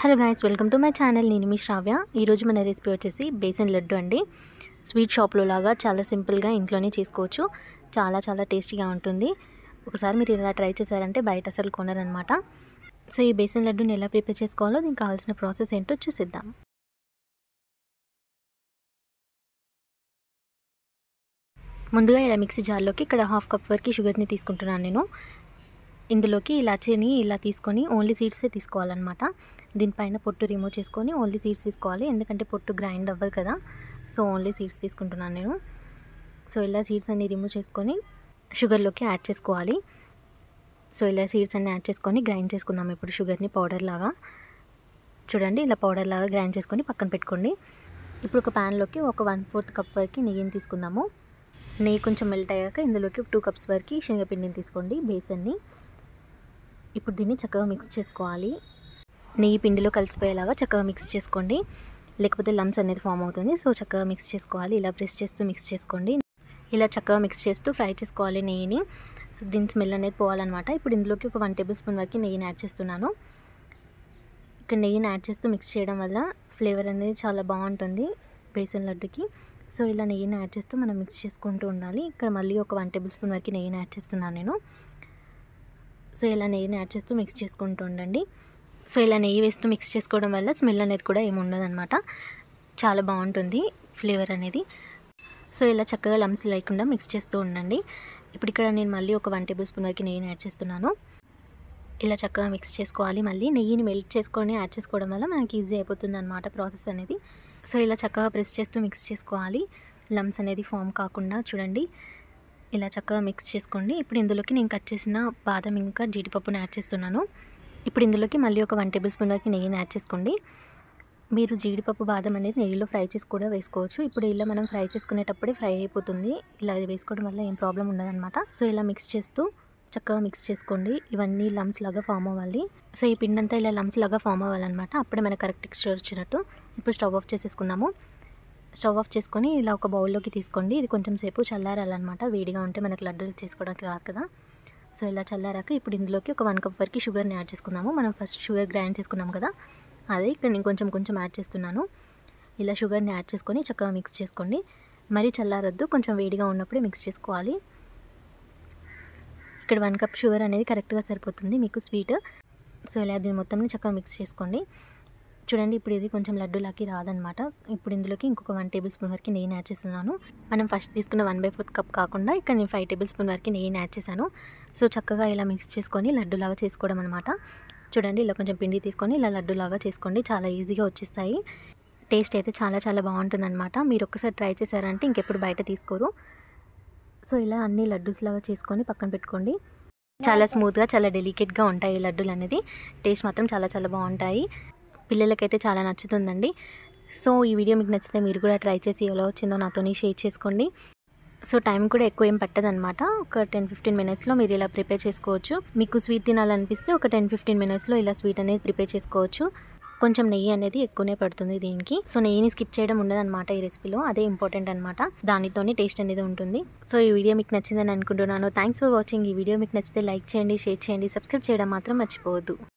hello guys welcome to my channel నేను మీ శ్రావ్య ఈరోజు మన రెసిపీ వచ్చేసి బేసన్ లడ్డు అండి స్వీట్ షాప్లో లాగా చాలా సింపుల్గా ఇంట్లోనే చేసుకోవచ్చు చాలా చాలా టేస్టీగా ఉంటుంది ఒకసారి మీరు ఇలా ట్రై చేశారంటే బయట అసలు కొనరనమాట సో ఈ బేసన్ లడ్డుని ఎలా ప్రిపేర్ చేసుకోవాలో దీనికి కావాల్సిన ప్రాసెస్ ఏంటో చూసిద్దాం ముందుగా ఇలా మిక్సీ జార్లోకి ఇక్కడ హాఫ్ కప్ వరకు షుగర్ని తీసుకుంటున్నాను నేను ఇందులోకి ఇలాచీని ఇలా తీసుకొని ఓన్లీ సీడ్సే తీసుకోవాలన్నమాట దీనిపైన పొట్టు రిమూవ్ చేసుకొని ఓన్లీ సీడ్స్ తీసుకోవాలి ఎందుకంటే పొట్టు గ్రైండ్ అవ్వదు కదా సో ఓన్లీ సీడ్స్ తీసుకుంటున్నాను నేను సో ఇలా సీడ్స్ అన్ని రిమూవ్ చేసుకొని షుగర్లోకి యాడ్ చేసుకోవాలి సో ఇలా సీడ్స్ అన్ని యాడ్ చేసుకొని గ్రైండ్ చేసుకున్నాము ఇప్పుడు షుగర్ని పౌడర్ లాగా చూడండి ఇలా పౌడర్ లాగా గ్రైండ్ చేసుకొని పక్కన పెట్టుకోండి ఇప్పుడు ఒక ప్యాన్లోకి ఒక వన్ ఫోర్త్ కప్ వరకు నెయ్యిని తీసుకుందాము నెయ్యి కొంచెం మెల్ట్ అయ్యాక ఇందులోకి టూ కప్స్ వరకు శనగపిండిని తీసుకోండి బేసన్ని ఇప్పుడు దీన్ని చక్కగా మిక్స్ చేసుకోవాలి నెయ్యి పిండిలో కలిసిపోయేలాగా చక్కగా మిక్స్ చేసుకోండి లేకపోతే లమ్స్ అనేది ఫామ్ అవుతుంది సో చక్కగా మిక్స్ చేసుకోవాలి ఇలా ప్రెస్ చేస్తూ మిక్స్ చేసుకోండి ఇలా చక్కగా మిక్స్ చేస్తూ ఫ్రై చేసుకోవాలి నెయ్యిని దీని స్మెల్ అనేది పోవాలన్నమాట ఇప్పుడు ఇందులోకి ఒక వన్ టేబుల్ స్పూన్ వరకు నెయ్యిని యాడ్ చేస్తున్నాను ఇక్కడ నెయ్యిని యాడ్ చేస్తూ మిక్స్ చేయడం వల్ల ఫ్లేవర్ అనేది చాలా బాగుంటుంది బేసన్ లడ్డుకి సో ఇలా నెయ్యిని యాడ్ చేస్తూ మనం మిక్స్ చేసుకుంటూ ఉండాలి ఇక్కడ మళ్ళీ ఒక వన్ టేబుల్ స్పూన్ వరకు నెయ్యిని యాడ్ చేస్తున్నాను నేను సో ఇలా నెయ్యిని యాడ్ చేస్తూ మిక్స్ చేసుకుంటూ ఉండండి సో ఇలా నెయ్యి వేస్తూ మిక్స్ చేసుకోవడం వల్ల స్మెల్ అనేది కూడా ఏమి అనమాట చాలా బాగుంటుంది ఫ్లేవర్ అనేది సో ఇలా చక్కగా లమ్స్ లేకుండా మిక్స్ చేస్తూ ఉండండి ఇప్పుడు ఇక్కడ నేను మళ్ళీ ఒక వన్ టేబుల్ స్పూన్ వరకు నెయ్యిని యాడ్ చేస్తున్నాను ఇలా చక్కగా మిక్స్ చేసుకోవాలి మళ్ళీ నెయ్యిని మెల్ట్ చేసుకొని యాడ్ చేసుకోవడం వల్ల మనకి ఈజీ అయిపోతుంది అనమాట ప్రాసెస్ అనేది సో ఇలా చక్కగా ప్రెస్ చేస్తూ మిక్స్ చేసుకోవాలి లమ్స్ అనేది ఫామ్ కాకుండా చూడండి ఇలా చక్కగా మిక్స్ చేసుకోండి ఇప్పుడు ఇందులోకి నేను కట్ చేసిన బాదం ఇంకా జీడిపప్పును యాడ్ చేస్తున్నాను ఇప్పుడు ఇందులోకి మళ్ళీ ఒక వన్ టేబుల్ స్పూన్ వరకు నెయ్యిని యాడ్ చేసుకోండి మీరు జీడిపప్పు బాదం అనేది నెయ్యిలో ఫ్రై చేసి కూడా వేసుకోవచ్చు ఇప్పుడు ఇలా మనం ఫ్రై చేసుకునేటప్పుడే ఫ్రై అయిపోతుంది ఇలా వేసుకోవడం వల్ల ఏం ప్రాబ్లం ఉండదనమాట సో ఇలా మిక్స్ చేస్తూ చక్కగా మిక్స్ చేసుకోండి ఇవన్నీ లమ్స్ లాగా ఫామ్ అవ్వాలి సో ఈ పిండి అంతా ఇలా లమ్స్ లాగా ఫామ్ అవ్వాలన్నమాట అప్పుడే మనకు కరెక్ట్ టెక్స్చర్ వచ్చినట్టు ఇప్పుడు స్టవ్ ఆఫ్ చేసేసుకున్నాము స్టవ్ ఆఫ్ చేసుకొని ఇలా ఒక బౌల్లోకి తీసుకోండి ఇది కొంచెం సేపు చల్లారాలన్నమాట వేడిగా ఉంటే మనకి లడ్డూలు చేసుకోవడానికి రాదు కదా సో ఇలా చల్లారాక ఇప్పుడు ఇందులోకి ఒక వన్ కప్ వరకు షుగర్ని యాడ్ చేసుకున్నాము మనం ఫస్ట్ షుగర్ గ్రైండ్ చేసుకున్నాం కదా అదే ఇక్కడ నేను కొంచెం కొంచెం యాడ్ చేస్తున్నాను ఇలా షుగర్ని యాడ్ చేసుకొని చక్కగా మిక్స్ చేసుకోండి మరీ చల్లారొద్దు కొంచెం వేడిగా ఉన్నప్పుడే మిక్స్ చేసుకోవాలి ఇక్కడ వన్ కప్ షుగర్ అనేది కరెక్ట్గా సరిపోతుంది మీకు స్వీట్ సో ఇలా దీని మొత్తం చక్కగా మిక్స్ చేసుకోండి చూడండి ఇప్పుడు ఇది కొంచెం లడ్డూలాకి రాదనమాట ఇప్పుడు ఇందులోకి ఇంకొక వన్ టేబుల్ స్పూన్ వరకు నెయ్యి యాడ్ చేస్తున్నాను మనం ఫస్ట్ తీసుకున్న వన్ బై ఫోర్త్ కప్ కాకుండా ఇక్కడ నేను ఫైవ్ టేబుల్ స్పూన్ వరకు నెయ్యి యాడ్ చేశాను సో చక్కగా ఇలా మిక్స్ చేసుకొని లడ్డూలాగా చేసుకోవడం అనమాట చూడండి ఇలా కొంచెం పిండి తీసుకొని ఇలా లడ్డూలాగా చేసుకోండి చాలా ఈజీగా వచ్చేస్తాయి టేస్ట్ అయితే చాలా చాలా బాగుంటుందన్నమాట మీరు ఒక్కసారి ట్రై చేశారంటే ఇంకెప్పుడు బయట తీసుకోరు సో ఇలా అన్ని లడ్డూస్ లాగా చేసుకొని పక్కన పెట్టుకోండి చాలా స్మూత్గా చాలా డెలికేట్గా ఉంటాయి ఈ లడ్డూలు అనేది టేస్ట్ మాత్రం చాలా చాలా బాగుంటాయి పిల్లలకైతే చాలా నచ్చుతుందండి సో ఈ వీడియో మీకు నచ్చితే మీరు కూడా ట్రై చేసి ఎలా వచ్చిందో నాతోని షేర్ చేసుకోండి సో టైం కూడా ఎక్కువ ఏం పట్టదనమాట ఒక టెన్ ఫిఫ్టీన్ మినిట్స్లో మీరు ఇలా ప్రిపేర్ చేసుకోవచ్చు మీకు స్వీట్ తినాలనిపిస్తే ఒక టెన్ ఫిఫ్టీన్ మినిట్స్లో ఇలా స్వీట్ అనేది ప్రిపేర్ చేసుకోవచ్చు కొంచెం నెయ్యి అనేది ఎక్కువనే పడుతుంది దీనికి సో నెయ్యిని స్కిప్ చేయడం ఉండదన్నమాట ఈ రెసిపీలో అదే ఇంపార్టెంట్ అనమాట దానితోనే టేస్ట్ అనేది ఉంటుంది సో ఈ వీడియో మీకు నచ్చిందని అనుకుంటున్నాను థ్యాంక్స్ ఫర్ వాచింగ్ ఈ వీడియో మీకు నచ్చితే లైక్ చేయండి షేర్ చేయండి సబ్స్క్రైబ్ చేయడం మాత్రం మర్చిపోవద్దు